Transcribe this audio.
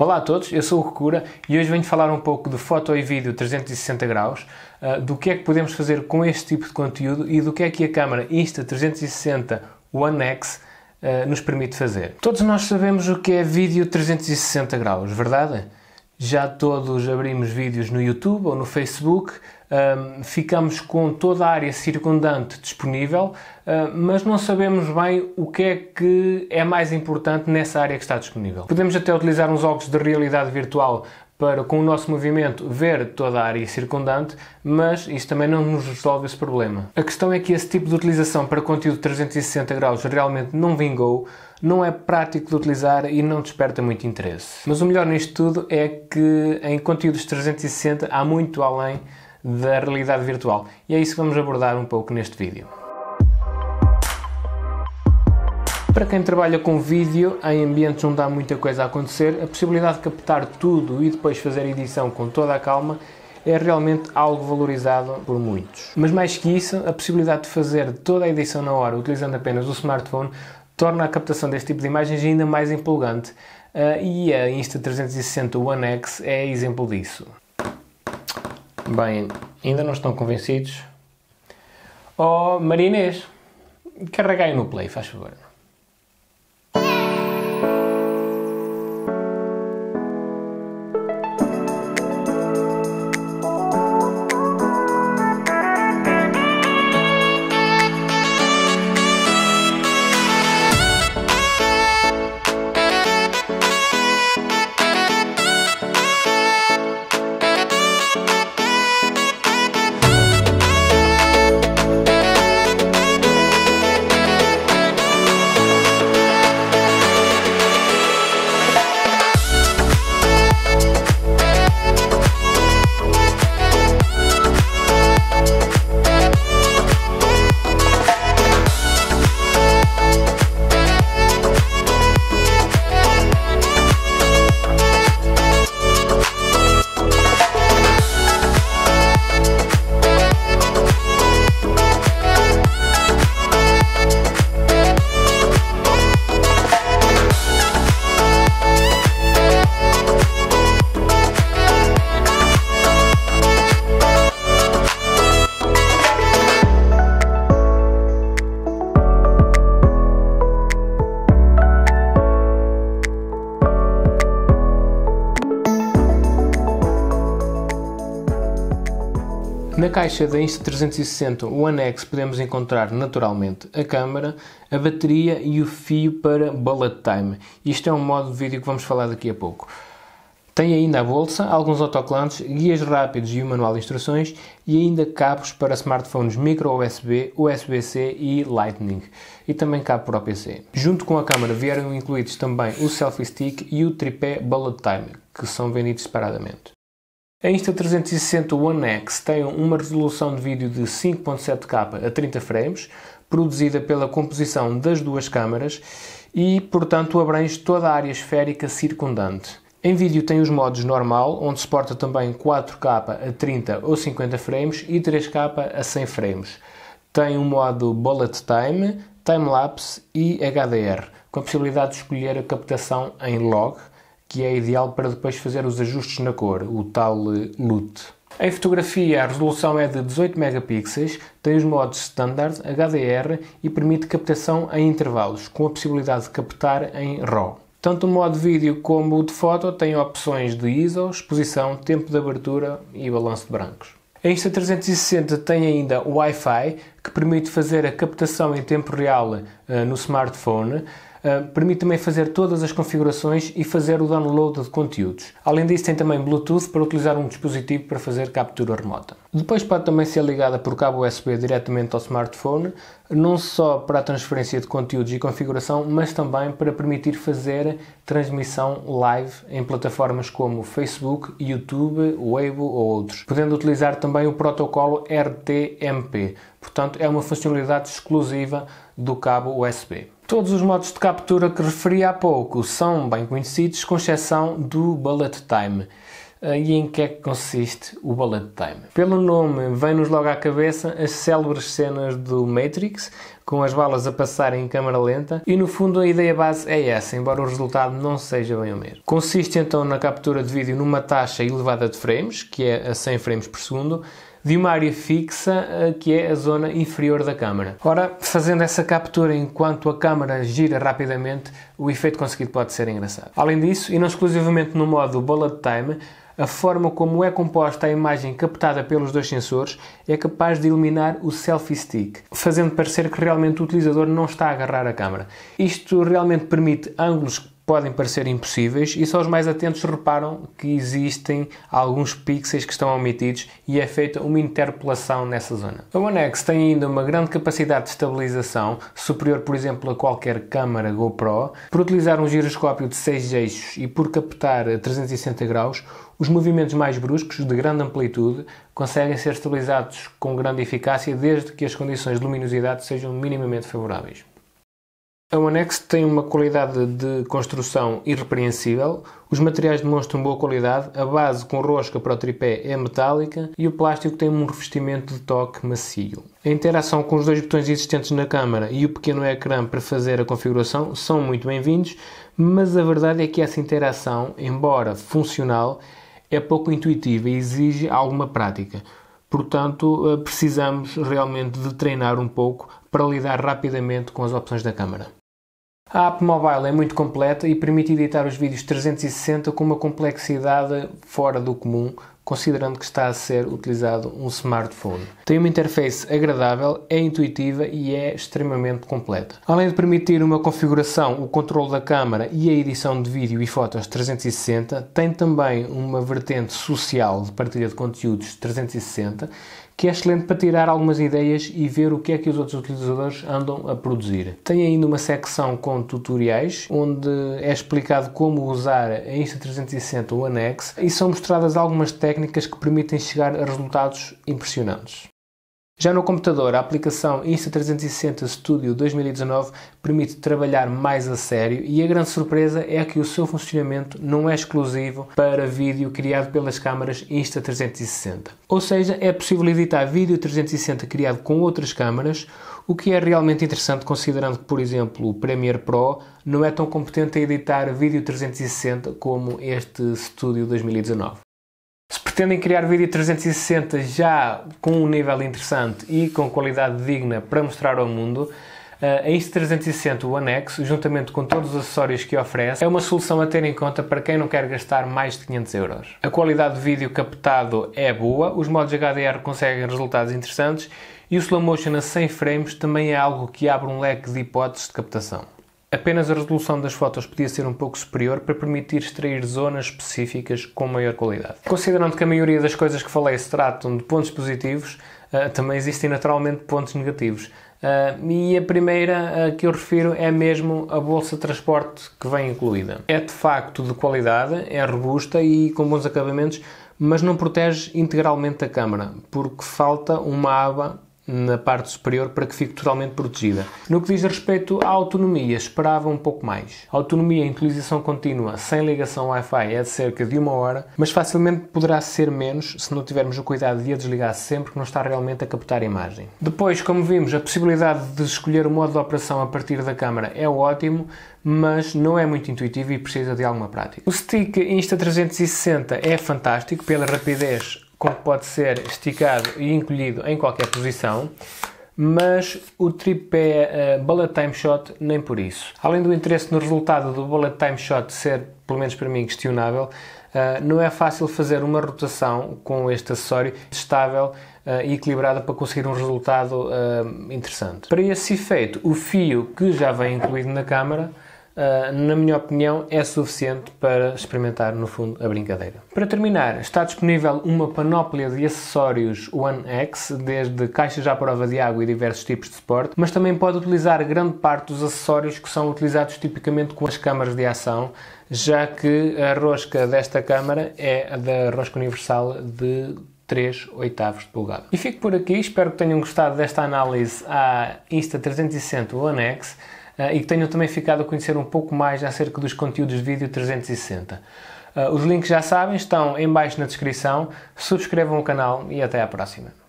Olá a todos, eu sou o Recura e hoje venho falar um pouco de foto e vídeo 360 graus, ah, do que é que podemos fazer com este tipo de conteúdo e do que é que a câmera Insta360 One X ah, nos permite fazer. Todos nós sabemos o que é vídeo 360 graus, verdade? Já todos abrimos vídeos no YouTube ou no Facebook, um, ficamos com toda a área circundante disponível, uh, mas não sabemos bem o que é que é mais importante nessa área que está disponível. Podemos até utilizar uns óculos de realidade virtual para, com o nosso movimento, ver toda a área circundante, mas isso também não nos resolve esse problema. A questão é que esse tipo de utilização para conteúdo 360 graus realmente não vingou, não é prático de utilizar e não desperta muito interesse. Mas o melhor nisto tudo é que em conteúdos 360 há muito além da realidade virtual. E é isso que vamos abordar um pouco neste vídeo. Para quem trabalha com vídeo, em ambientes onde há muita coisa a acontecer, a possibilidade de captar tudo e depois fazer edição com toda a calma é realmente algo valorizado por muitos. Mas mais que isso, a possibilidade de fazer toda a edição na hora utilizando apenas o smartphone torna a captação deste tipo de imagens ainda mais empolgante. Uh, e a Insta360 One X é exemplo disso. Bem, ainda não estão convencidos? Oh, Marinês, carregai no play, faz favor. Na caixa da Insta360 One X podemos encontrar naturalmente a câmera, a bateria e o fio para bullet time. Isto é um modo de vídeo que vamos falar daqui a pouco. Tem ainda a bolsa, alguns autoclantes, guias rápidos e o manual de instruções e ainda cabos para smartphones micro USB, USB-C e Lightning e também cabo para o PC. Junto com a câmera vieram incluídos também o selfie stick e o tripé bullet time, que são vendidos separadamente. A Insta360 One X tem uma resolução de vídeo de 5.7K a 30 frames, produzida pela composição das duas câmaras e, portanto, abrange toda a área esférica circundante. Em vídeo tem os modos normal, onde suporta também 4K a 30 ou 50 frames e 3K a 100 frames. Tem o um modo Bullet Time, Timelapse e HDR, com a possibilidade de escolher a captação em log, que é ideal para depois fazer os ajustes na cor, o tal eh, NUT. Em fotografia, a resolução é de 18 megapixels, tem os modos Standard, HDR e permite captação em intervalos, com a possibilidade de captar em RAW. Tanto o modo vídeo como o de foto têm opções de ISO, exposição, tempo de abertura e balanço de brancos. A Insta360 tem ainda o Wi-Fi, que permite fazer a captação em tempo real uh, no smartphone, ah, permite também fazer todas as configurações e fazer o download de conteúdos. Além disso, tem também Bluetooth para utilizar um dispositivo para fazer captura remota. Depois pode também ser ligada por cabo USB diretamente ao smartphone, não só para a transferência de conteúdos e configuração, mas também para permitir fazer transmissão live em plataformas como Facebook, YouTube, Weibo ou outros, podendo utilizar também o protocolo RTMP. Portanto, é uma funcionalidade exclusiva do cabo USB. Todos os modos de captura que referi há pouco são bem conhecidos, com exceção do Bullet Time. E em que é que consiste o Bullet Time? Pelo nome, vem-nos logo à cabeça as célebres cenas do Matrix, com as balas a passarem em câmara lenta, e no fundo a ideia base é essa, embora o resultado não seja bem o mesmo. Consiste então na captura de vídeo numa taxa elevada de frames, que é a 100 frames por segundo, de uma área fixa eh, que é a zona inferior da câmara. Ora, fazendo essa captura enquanto a câmara gira rapidamente, o efeito conseguido pode ser engraçado. Além disso, e não exclusivamente no modo Bullet Time, a forma como é composta a imagem captada pelos dois sensores é capaz de iluminar o selfie stick, fazendo parecer que realmente o utilizador não está a agarrar a câmera. Isto realmente permite ângulos podem parecer impossíveis e só os mais atentos reparam que existem alguns pixels que estão omitidos e é feita uma interpolação nessa zona. A One X tem ainda uma grande capacidade de estabilização, superior por exemplo a qualquer câmara GoPro. Por utilizar um giroscópio de 6 eixos e por captar a 360 graus, os movimentos mais bruscos, de grande amplitude, conseguem ser estabilizados com grande eficácia desde que as condições de luminosidade sejam minimamente favoráveis. A Onex tem uma qualidade de construção irrepreensível, os materiais demonstram boa qualidade, a base com rosca para o tripé é metálica e o plástico tem um revestimento de toque macio. A interação com os dois botões existentes na câmara e o pequeno ecrã para fazer a configuração são muito bem-vindos, mas a verdade é que essa interação, embora funcional, é pouco intuitiva e exige alguma prática. Portanto, eh, precisamos realmente de treinar um pouco para lidar rapidamente com as opções da câmara. A app mobile é muito completa e permite editar os vídeos 360 com uma complexidade fora do comum, considerando que está a ser utilizado um smartphone. Tem uma interface agradável, é intuitiva e é extremamente completa. Além de permitir uma configuração, o controle da câmara e a edição de vídeo e fotos 360, tem também uma vertente social de partilha de conteúdos 360 que é excelente para tirar algumas ideias e ver o que é que os outros utilizadores andam a produzir. Tem ainda uma secção com tutoriais, onde é explicado como usar a Insta360 ou Anex e são mostradas algumas técnicas que permitem chegar a resultados impressionantes. Já no computador, a aplicação Insta360 Studio 2019 permite trabalhar mais a sério e a grande surpresa é que o seu funcionamento não é exclusivo para vídeo criado pelas câmaras Insta360. Ou seja, é possível editar vídeo 360 criado com outras câmaras, o que é realmente interessante considerando que, por exemplo, o Premiere Pro não é tão competente a editar vídeo 360 como este Studio 2019. Se pretendem criar vídeo 360 já com um nível interessante e com qualidade digna para mostrar ao mundo, eh, a Insta360 o anexo, juntamente com todos os acessórios que oferece, é uma solução a ter em conta para quem não quer gastar mais de 500 euros. A qualidade de vídeo captado é boa, os modos HDR conseguem resultados interessantes e o slow motion a 100 frames também é algo que abre um leque de hipóteses de captação. Apenas a resolução das fotos podia ser um pouco superior para permitir extrair zonas específicas com maior qualidade. Considerando que a maioria das coisas que falei se tratam de pontos positivos, uh, também existem naturalmente pontos negativos. Uh, e a primeira a ah, que eu refiro é mesmo a bolsa de transporte que vem incluída. É de facto de qualidade, é robusta e com bons acabamentos, mas não protege integralmente a câmara, porque falta uma aba na parte superior para que fique totalmente protegida. No que diz respeito à autonomia, esperava um pouco mais. A autonomia em utilização contínua sem ligação Wi-Fi é de cerca de uma hora, mas facilmente poderá ser menos se não tivermos o cuidado de a desligar sempre que não está realmente a captar a imagem. Depois, como vimos, a possibilidade de escolher o modo de operação a partir da câmara é ótimo, mas não é muito intuitivo e precisa de alguma prática. O stick Insta360 é fantástico pela rapidez como pode ser esticado e encolhido em qualquer posição, mas o tripé uh, Bullet Time Shot nem por isso. Além do interesse no resultado do Bullet Time Shot ser, pelo menos para mim, questionável, uh, não é fácil fazer uma rotação com este acessório estável uh, e equilibrada para conseguir um resultado interessante. Para esse efeito, o fio que já vem incluído na câmara Uh, na minha opinião, é suficiente para experimentar, no fundo, a brincadeira. Para terminar, está disponível uma panóplia de acessórios One X, desde caixas à prova de água e diversos tipos de suporte, mas também pode utilizar grande parte dos acessórios que são utilizados tipicamente com as câmaras de ação, já que a rosca desta câmara é a da rosca universal de 3 oitavos de polegada. E fico por aqui, espero que tenham gostado desta análise à Insta360 One X. Ah, e que tenham também ficado a conhecer um pouco mais acerca dos conteúdos de vídeo 360. Ah, os links já sabem, estão em baixo na descrição. Subscrevam o canal e até à próxima.